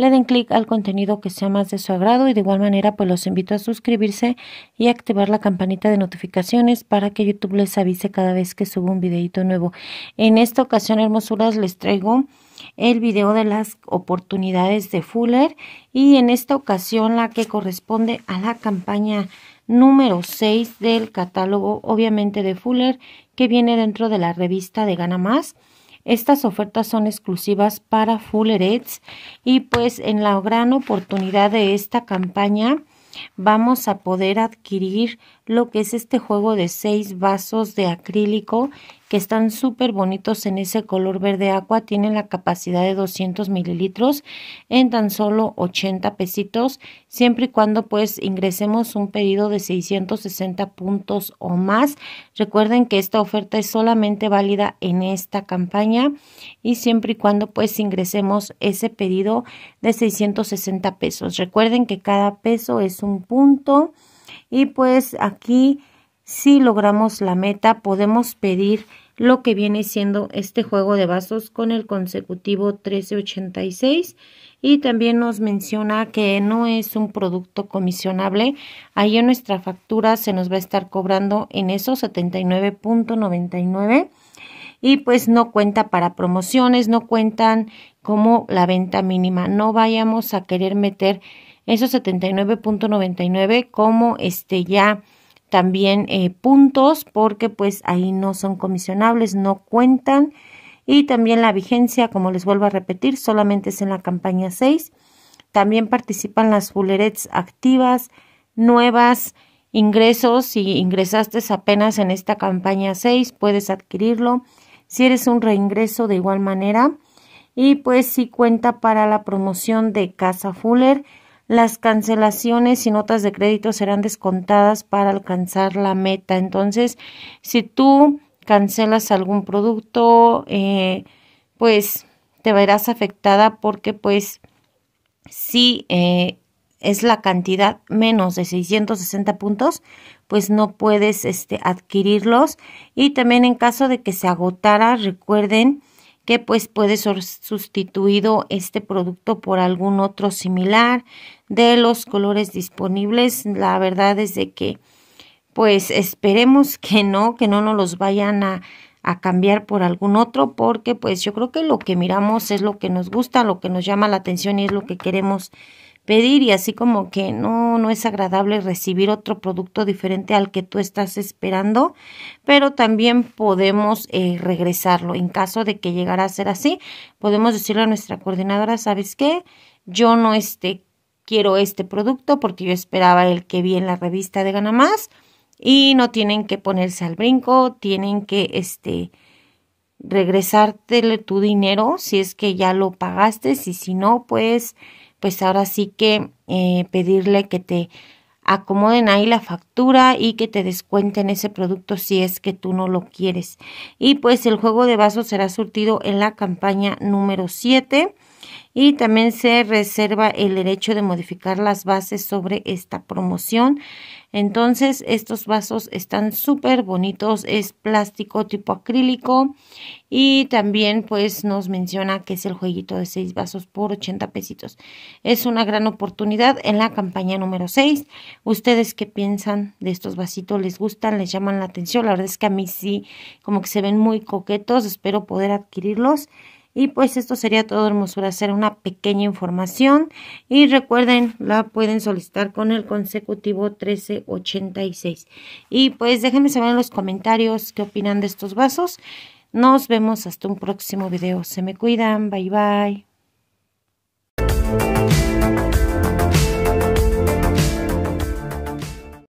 le den clic al contenido que sea más de su agrado y de igual manera pues los invito a suscribirse y activar la campanita de notificaciones para que YouTube les avise cada vez que subo un videito nuevo. En esta ocasión, hermosuras, les traigo el video de las oportunidades de Fuller y en esta ocasión la que corresponde a la campaña número 6 del catálogo obviamente de Fuller que viene dentro de la revista de Gana Más. Estas ofertas son exclusivas para Fullerets y pues en la gran oportunidad de esta campaña vamos a poder adquirir lo que es este juego de seis vasos de acrílico que están súper bonitos en ese color verde agua. Tienen la capacidad de 200 mililitros en tan solo 80 pesitos, siempre y cuando pues ingresemos un pedido de 660 puntos o más. Recuerden que esta oferta es solamente válida en esta campaña y siempre y cuando pues ingresemos ese pedido de 660 pesos. Recuerden que cada peso es un punto y pues aquí si logramos la meta podemos pedir lo que viene siendo este juego de vasos con el consecutivo 1386 y también nos menciona que no es un producto comisionable. Ahí en nuestra factura se nos va a estar cobrando en eso 79.99 y pues no cuenta para promociones, no cuentan como la venta mínima. No vayamos a querer meter esos 79.99 como este ya también eh, puntos porque pues ahí no son comisionables, no cuentan y también la vigencia, como les vuelvo a repetir, solamente es en la campaña 6. También participan las fullerets activas, nuevas, ingresos. Si ingresaste apenas en esta campaña 6, puedes adquirirlo. Si eres un reingreso, de igual manera. Y pues sí cuenta para la promoción de Casa Fuller, las cancelaciones y notas de crédito serán descontadas para alcanzar la meta. Entonces, si tú cancelas algún producto, eh, pues te verás afectada porque pues si eh, es la cantidad menos de 660 puntos, pues no puedes este, adquirirlos. Y también en caso de que se agotara, recuerden que pues puede ser sustituido este producto por algún otro similar de los colores disponibles. La verdad es de que pues esperemos que no, que no nos los vayan a, a cambiar por algún otro porque pues yo creo que lo que miramos es lo que nos gusta, lo que nos llama la atención y es lo que queremos pedir y así como que no, no es agradable recibir otro producto diferente al que tú estás esperando, pero también podemos eh, regresarlo. En caso de que llegara a ser así, podemos decirle a nuestra coordinadora, ¿sabes qué? Yo no este, quiero este producto porque yo esperaba el que vi en la revista de Gana Más y no tienen que ponerse al brinco, tienen que este regresarte tu dinero si es que ya lo pagaste y si no pues pues ahora sí que eh, pedirle que te acomoden ahí la factura y que te descuenten ese producto si es que tú no lo quieres. Y pues el juego de vasos será surtido en la campaña número 7 y también se reserva el derecho de modificar las bases sobre esta promoción. Entonces, estos vasos están súper bonitos, es plástico tipo acrílico y también pues nos menciona que es el jueguito de 6 vasos por 80 pesitos. Es una gran oportunidad en la campaña número 6. ¿Ustedes qué piensan de estos vasitos? ¿Les gustan? ¿Les llaman la atención? La verdad es que a mí sí, como que se ven muy coquetos, espero poder adquirirlos. Y pues esto sería todo, hermosura, hacer una pequeña información. Y recuerden, la pueden solicitar con el consecutivo 1386. Y pues déjenme saber en los comentarios qué opinan de estos vasos. Nos vemos hasta un próximo video. Se me cuidan. Bye bye.